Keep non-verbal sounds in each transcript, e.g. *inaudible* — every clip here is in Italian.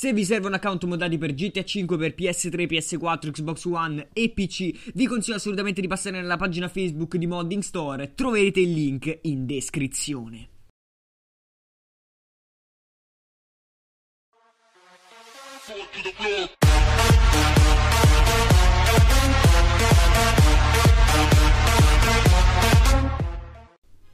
Se vi servono account modati per GTA 5, per PS3, PS4, Xbox One e PC, vi consiglio assolutamente di passare nella pagina Facebook di Modding Store, troverete il link in descrizione.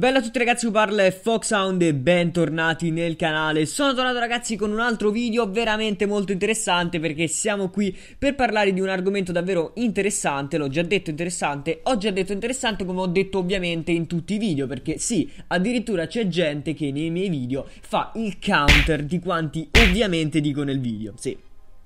Bella a tutti ragazzi, vi parla Foxhound e bentornati nel canale. Sono tornato ragazzi con un altro video veramente molto interessante perché siamo qui per parlare di un argomento davvero interessante, l'ho già detto interessante, ho già detto interessante come ho detto ovviamente in tutti i video perché sì, addirittura c'è gente che nei miei video fa il counter di quanti ovviamente dico nel video. Sì,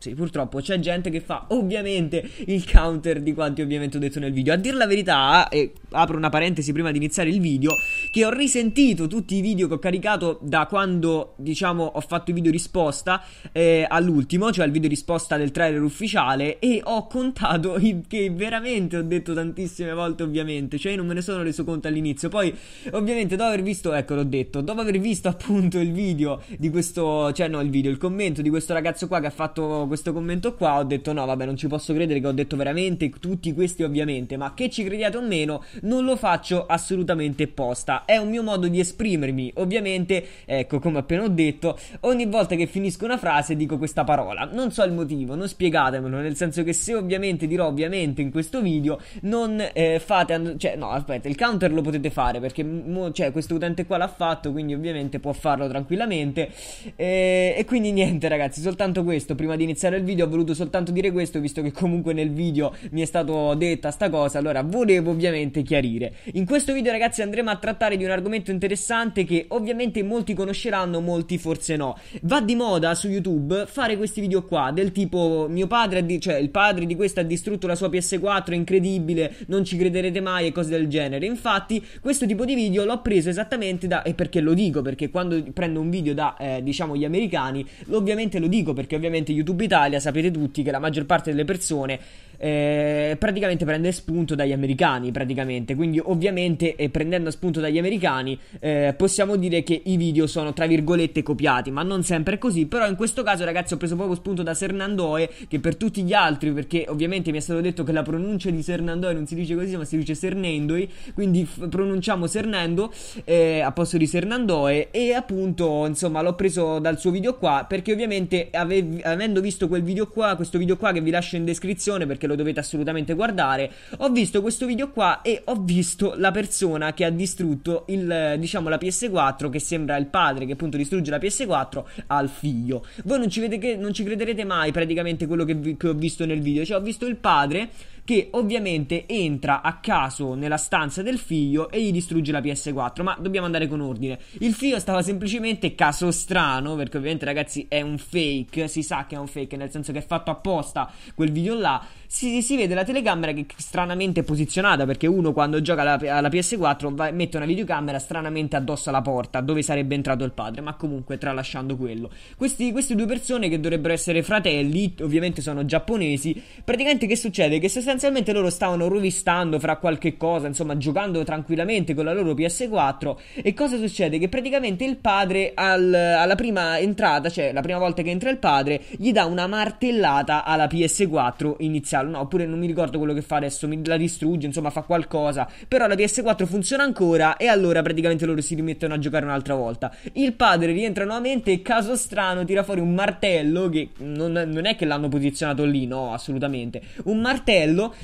sì, purtroppo c'è gente che fa ovviamente il counter di quanti ovviamente ho detto nel video. A dir la verità, e apro una parentesi prima di iniziare il video, che ho risentito tutti i video che ho caricato da quando, diciamo, ho fatto il video risposta eh, all'ultimo, cioè il video risposta del trailer ufficiale, e ho contato che veramente ho detto tantissime volte ovviamente, cioè non me ne sono reso conto all'inizio. Poi, ovviamente, dopo aver visto, ecco l'ho detto, dopo aver visto appunto il video di questo, cioè no il video, il commento di questo ragazzo qua che ha fatto questo commento qua, ho detto no, vabbè, non ci posso credere che ho detto veramente tutti questi ovviamente, ma che ci crediate o meno, non lo faccio assolutamente posta. È un mio modo di esprimermi, ovviamente, ecco, come appena ho detto, ogni volta che finisco una frase dico questa parola. Non so il motivo, non spiegatemelo, nel senso che se ovviamente dirò ovviamente in questo video, non eh, fate, cioè no, aspetta, il counter lo potete fare perché mo, cioè, questo utente qua l'ha fatto, quindi ovviamente può farlo tranquillamente. Eh, e quindi niente ragazzi, soltanto questo prima di iniziare iniziare il video ho voluto soltanto dire questo visto che comunque nel video mi è stato detta sta cosa, allora volevo ovviamente chiarire. In questo video ragazzi andremo a trattare di un argomento interessante che ovviamente molti conosceranno, molti forse no. Va di moda su YouTube fare questi video qua del tipo mio padre, di- cioè il padre di questo ha distrutto la sua PS4, incredibile, non ci crederete mai e cose del genere. Infatti questo tipo di video l'ho preso esattamente da... e perché lo dico? Perché quando prendo un video da eh, diciamo gli americani, ovviamente lo dico perché ovviamente YouTube italiano Italia sapete tutti che la maggior parte delle persone eh, praticamente prende spunto dagli americani, praticamente. Quindi ovviamente eh, prendendo spunto dagli americani eh, possiamo dire che i video sono tra virgolette copiati, ma non sempre così. Però in questo caso ragazzi ho preso proprio spunto da Sernandoe che per tutti gli altri, perché ovviamente mi è stato detto che la pronuncia di Sernandoe non si dice così ma si dice Sernendoi, quindi f- pronunciamo Sernando eh, a posto di Sernandoe e appunto insomma l'ho preso dal suo video qua perché ovviamente avev- avendo visto quel video qua, questo video qua che vi lascio in descrizione perché lo lo dovete assolutamente guardare. Ho visto questo video qua e ho visto la persona che ha distrutto il, diciamo, la PS4, che sembra il padre che appunto distrugge la PS4 al figlio. Voi non ci, vede che, non ci crederete mai praticamente quello che, vi, che ho visto nel video, cioè ho visto il padre che ovviamente entra a caso nella stanza del figlio e gli distrugge la PS4. Ma dobbiamo andare con ordine. Il figlio stava semplicemente caso strano, perché ovviamente ragazzi è un fake, si sa che è un fake, nel senso che è fatto apposta quel video là. Si, si vede la telecamera che stranamente è posizionata, perché uno quando gioca alla, alla PS4 va, mette una videocamera stranamente addosso alla porta dove sarebbe entrato il padre, ma comunque tralasciando quello. Questi, queste due persone che dovrebbero essere fratelli, ovviamente sono giapponesi, praticamente che succede? Che se sostanzialmente loro stavano rovistando fra qualche cosa, insomma, giocando tranquillamente con la loro PS4. E cosa succede? Che praticamente il padre, al, alla prima entrata, cioè la prima volta che entra il padre, gli dà una martellata alla PS4 iniziale. No, oppure non mi ricordo quello che fa adesso, mi, la distrugge, insomma, fa qualcosa. Però la PS4 funziona ancora e allora praticamente loro si rimettono a giocare un'altra volta. Il padre rientra nuovamente e caso strano tira fuori un martello che non, non è che l'hanno posizionato lì, no, assolutamente. Un martello Nintendo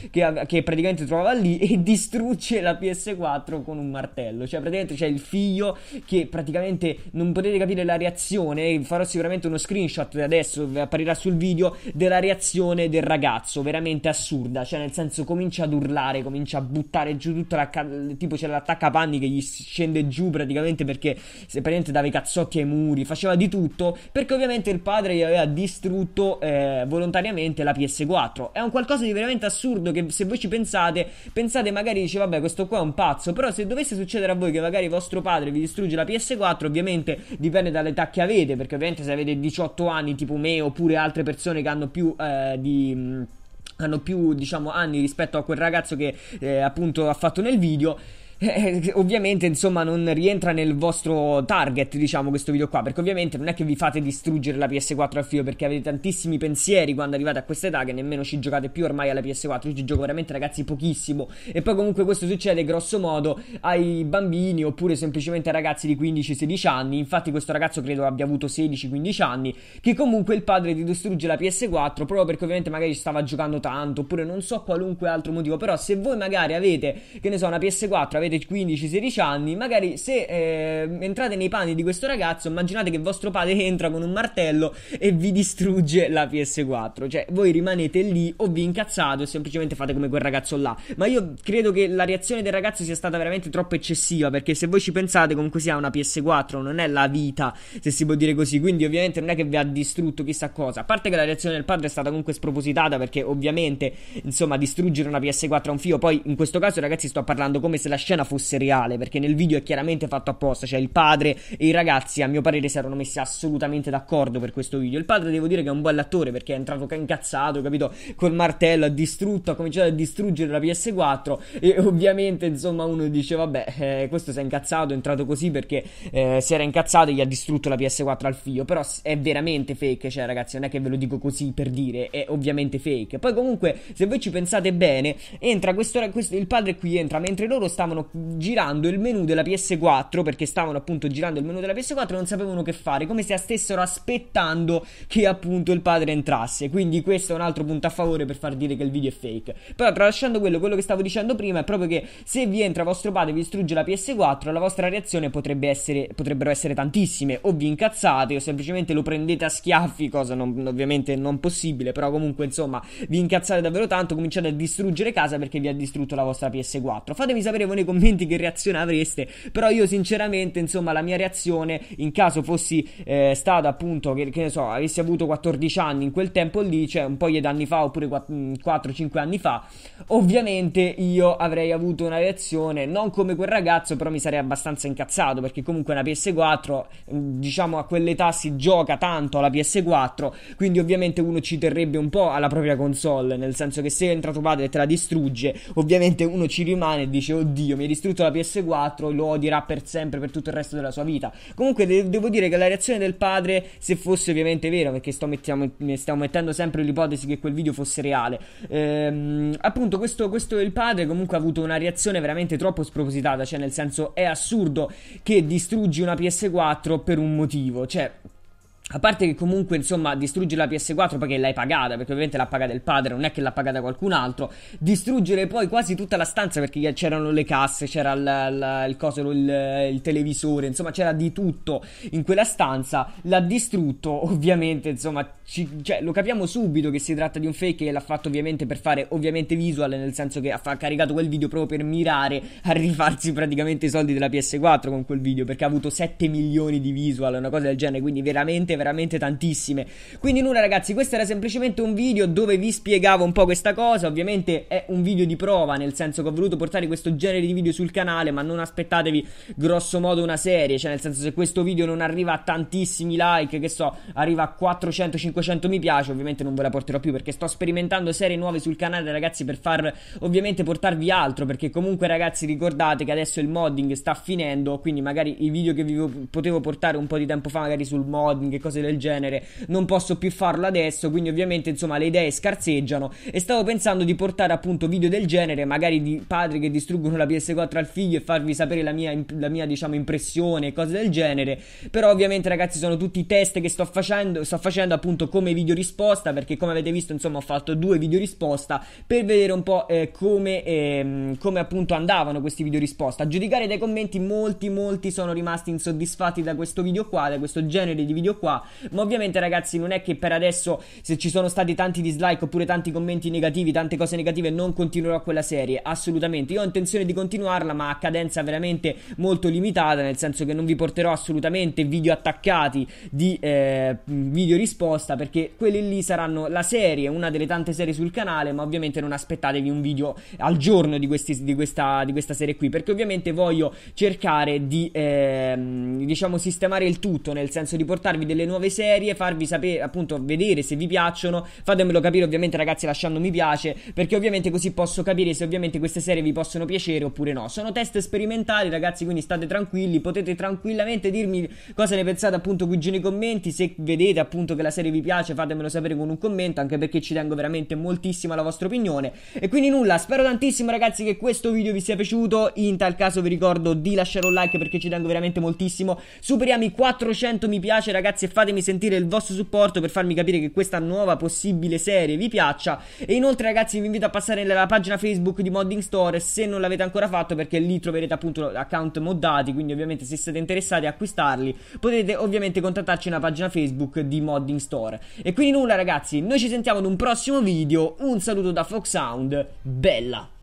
che, che, praticamente trova lì e *laughs* distrugge la PS4 con un martello. Cioè, praticamente c'è il figlio che praticamente non potete capire la reazione. Farò sicuramente uno screenshot adesso, apparirà sul video della reazione del ragazzo, veramente assurda. Cioè, nel senso, comincia ad urlare, comincia a buttare giù tutta la. tipo, c'è l'attaccapanni che gli scende giù praticamente perché se praticamente dava i cazzotti ai muri, faceva di tutto perché ovviamente il padre gli aveva distrutto eh, volontariamente la PS4. È un qualcosa di veramente assurdo assurdo che se voi ci pensate, pensate magari dice vabbè questo qua è un pazzo, però se dovesse succedere a voi che magari vostro padre vi distrugge la PS4, ovviamente dipende dall'età che avete, perché ovviamente se avete 18 anni tipo me oppure altre persone che hanno più eh, di hanno più diciamo anni rispetto a quel ragazzo che eh, appunto ha fatto nel video *laughs* eh, ovviamente insomma non rientra nel vostro target diciamo questo video qua perché ovviamente non è che vi fate distruggere la PS4 al filo perché avete tantissimi pensieri quando arrivate a questa età che nemmeno ci giocate più ormai alla PS4 io ci gioco veramente ragazzi pochissimo e poi comunque questo succede grosso modo ai bambini oppure semplicemente ai ragazzi di 15-16 anni infatti questo ragazzo credo abbia avuto 16-15 anni che comunque il padre ti distrugge la PS4 proprio perché ovviamente magari stava giocando tanto oppure non so qualunque altro motivo però se voi magari avete che ne so una PS4 avete avete 15-16 anni, magari se eh, entrate nei panni di questo ragazzo, immaginate che vostro padre entra con un martello e vi distrugge la PS4. Cioè, voi rimanete lì o vi incazzate o semplicemente fate come quel ragazzo là. Ma io credo che la reazione del ragazzo sia stata veramente troppo eccessiva, perché se voi ci pensate comunque sia una PS4, non è la vita, se si può dire così. Quindi ovviamente non è che vi ha distrutto chissà cosa. A parte che la reazione del padre è stata comunque spropositata, perché ovviamente, insomma, distruggere una PS4 a un fio, poi in questo caso ragazzi sto parlando come se la scena scena fosse reale, perché nel video è chiaramente fatto apposta, cioè il padre e i ragazzi a mio parere si erano messi assolutamente d'accordo per questo video. Il padre devo dire che è un bell'attore perché è entrato incazzato, capito? Col martello ha distrutto, ha cominciato a distruggere la PS4 e *laughs* ovviamente insomma uno dice vabbè, eh, questo si è incazzato, è entrato così perché eh, si era incazzato e gli ha distrutto la PS4 al figlio, però è veramente fake, cioè ragazzi, non è che ve lo dico così per dire, è ovviamente fake. Poi comunque se voi ci pensate bene, entra questo, questo il padre qui entra mentre loro stavano girando il menu della PS4 perché stavano appunto girando il menu della PS4 e non sapevano che fare, come se stessero aspettando che appunto il padre entrasse. Quindi questo è un altro punto a favore per far dire che il video è fake. Però tralasciando quello, quello che stavo dicendo prima è proprio che se vi entra vostro padre e vi distrugge la PS4, la vostra reazione potrebbe essere, potrebbero essere tantissime, o vi incazzate o semplicemente lo prendete a schiaffi, cosa non, ovviamente non possibile, però comunque insomma vi incazzate davvero tanto, cominciate a distruggere casa perché vi ha distrutto la vostra PS4. Fatemi sapere voi nei commenti che reazione avreste, però io sinceramente, insomma, la mia reazione in caso fossi eh, stata appunto che, che ne so, avessi avuto 14 anni in quel tempo lì, cioè un po' di anni fa oppure 4-5 mm, anni fa, ovviamente io avrei avuto una reazione non come quel ragazzo, però mi sarei abbastanza incazzato perché comunque una PS4, mm, diciamo a quell'età si gioca tanto alla PS4, quindi ovviamente uno ci terrebbe un po' alla propria console, nel senso che se entra tuo padre e te la distrugge, ovviamente uno ci rimane e dice oddio, mi hai distrutto la PS4, lo odierà per sempre, per tutto il resto della sua vita. Comunque de- devo dire che la reazione del padre, se fosse ovviamente vera, perché sto mettiamo, stiamo mettendo sempre l'ipotesi che quel video fosse reale, ehm, appunto questo, questo il padre comunque ha avuto una reazione veramente troppo spropositata, cioè nel senso è assurdo che distruggi una PS4 per un motivo, cioè... A parte che comunque, insomma, distrugge la PS4 perché l'hai pagata, perché ovviamente l'ha pagata il padre, non è che l'ha pagata qualcun altro. Distruggere poi quasi tutta la stanza perché c'erano le casse, c'era il, il, coso, il, il televisore, insomma, c'era di tutto in quella stanza. L'ha distrutto, *laughs* ovviamente, insomma, ci, cioè, lo capiamo subito che si tratta di un fake e l'ha fatto ovviamente per fare, ovviamente, visual, nel senso che ha, ha caricato quel video proprio per mirare a rifarsi *laughs* praticamente i soldi della PS4 con quel video, perché ha avuto 7 milioni di visual, una cosa del genere, quindi veramente veramente tantissime. Quindi nulla ragazzi, questo era semplicemente un video dove vi spiegavo un po' questa cosa, ovviamente è un video di prova, nel senso che ho voluto portare questo genere di video sul canale, ma non aspettatevi grosso modo una serie, cioè nel senso se questo video non arriva a tantissimi like, che so, arriva a 400-500 mi piace, ovviamente non ve la porterò più perché sto sperimentando serie nuove sul canale ragazzi per far ovviamente portarvi altro, perché comunque ragazzi ricordate che adesso il modding sta finendo, quindi magari i video che vi potevo portare un po' di tempo fa magari sul modding e cose cose del genere. Non posso più farlo adesso, quindi ovviamente insomma le idee scarseggiano e stavo pensando di portare appunto video del genere, magari di padri che distruggono la PS4 al figlio e farvi sapere la mia, la mia diciamo impressione e cose del genere. Però ovviamente ragazzi sono tutti test che sto facendo, sto facendo appunto come video risposta perché come avete visto insomma ho fatto due video risposta per vedere un po' eh, come, eh, come appunto andavano questi video risposta. A giudicare dai commenti molti molti sono rimasti insoddisfatti da questo video qua, da questo genere di video qua ma ovviamente, ragazzi, non è che per adesso, se ci sono stati tanti dislike oppure tanti commenti negativi, tante cose negative, non continuerò quella serie. Assolutamente. Io ho intenzione di continuarla, ma a cadenza veramente molto limitata, nel senso che non vi porterò assolutamente video attaccati di eh, video risposta, perché quelli lì saranno la serie, una delle tante serie sul canale, ma ovviamente non aspettatevi un video al giorno di, questi, di, questa, di questa serie qui, perché ovviamente voglio cercare di, eh, diciamo, sistemare il tutto, nel senso di portarvi delle notizie nuove serie, farvi sapere, appunto, vedere se vi piacciono. Fatemelo capire, ovviamente, ragazzi, lasciando mi piace, perché ovviamente così posso capire se ovviamente queste serie vi possono piacere oppure no. Sono test sperimentali, ragazzi, quindi state tranquilli, potete tranquillamente dirmi cosa ne pensate, appunto, qui giù nei commenti. Se vedete, appunto, che la serie vi piace, fatemelo sapere con un commento, anche perché ci tengo veramente moltissimo alla vostra opinione. E quindi nulla, spero tantissimo, ragazzi, che questo video vi sia piaciuto. In tal caso vi ricordo di lasciare un like perché ci tengo veramente moltissimo. Superiamo i 400 mi piace, ragazzi, e fatemi fatemi sentire il vostro supporto per farmi capire che questa nuova possibile serie vi piaccia. E inoltre, ragazzi, vi invito a passare nella pagina Facebook di Modding Store se non l'avete ancora fatto, perché lì troverete appunto l'account moddati. Quindi, ovviamente, se siete interessati a acquistarli, potete ovviamente contattarci nella pagina Facebook di Modding Store. E quindi nulla, ragazzi, noi ci sentiamo in un prossimo video. Un saluto da Fox Sound, bella!